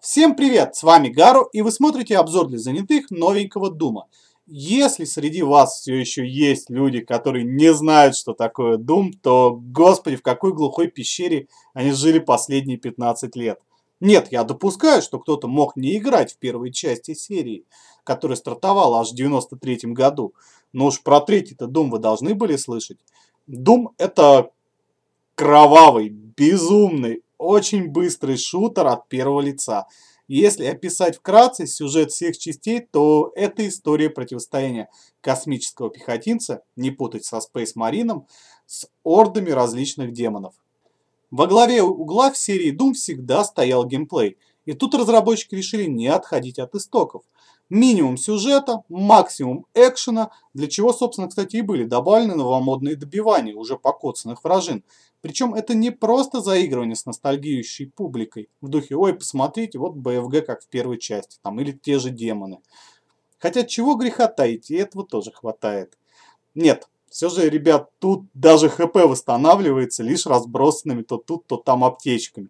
Всем привет! С вами Гару и вы смотрите обзор для занятых новенького Дума. Если среди вас все еще есть люди, которые не знают, что такое Дум, то, господи, в какой глухой пещере они жили последние 15 лет. Нет, я допускаю, что кто-то мог не играть в первой части серии, которая стартовала аж в 93 году. Но уж про третий-то Дум вы должны были слышать. Дум – это кровавый, безумный, очень быстрый шутер от первого лица. Если описать вкратце сюжет всех частей, то это история противостояния космического пехотинца, не путать со Space Marine, с ордами различных демонов. Во главе угла в серии Doom всегда стоял геймплей – и тут разработчики решили не отходить от истоков. Минимум сюжета, максимум экшена, для чего, собственно, кстати, и были добавлены новомодные добивания уже покоцанных вражин. Причем это не просто заигрывание с ностальгирующей публикой в духе «Ой, посмотрите, вот БФГ как в первой части» там, или те же демоны. Хотя чего греха таить, и этого тоже хватает. Нет, все же, ребят, тут даже ХП восстанавливается лишь разбросанными то тут, то там аптечками.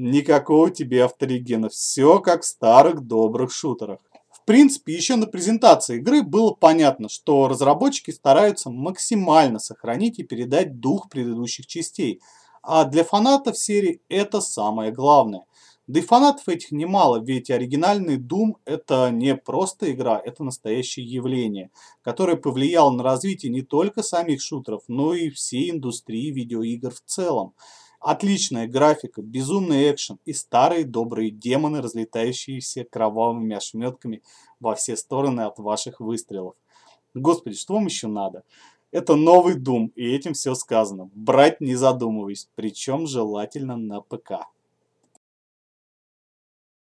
Никакого тебе авторигена. Все как в старых добрых шутерах. В принципе, еще на презентации игры было понятно, что разработчики стараются максимально сохранить и передать дух предыдущих частей. А для фанатов серии это самое главное. Да и фанатов этих немало, ведь оригинальный Doom это не просто игра, это настоящее явление, которое повлияло на развитие не только самих шутеров, но и всей индустрии видеоигр в целом. Отличная графика, безумный экшен и старые добрые демоны, разлетающиеся кровавыми ошметками во все стороны от ваших выстрелов. Господи, что вам еще надо? Это новый Doom, и этим все сказано. Брать не задумываясь, причем желательно на ПК.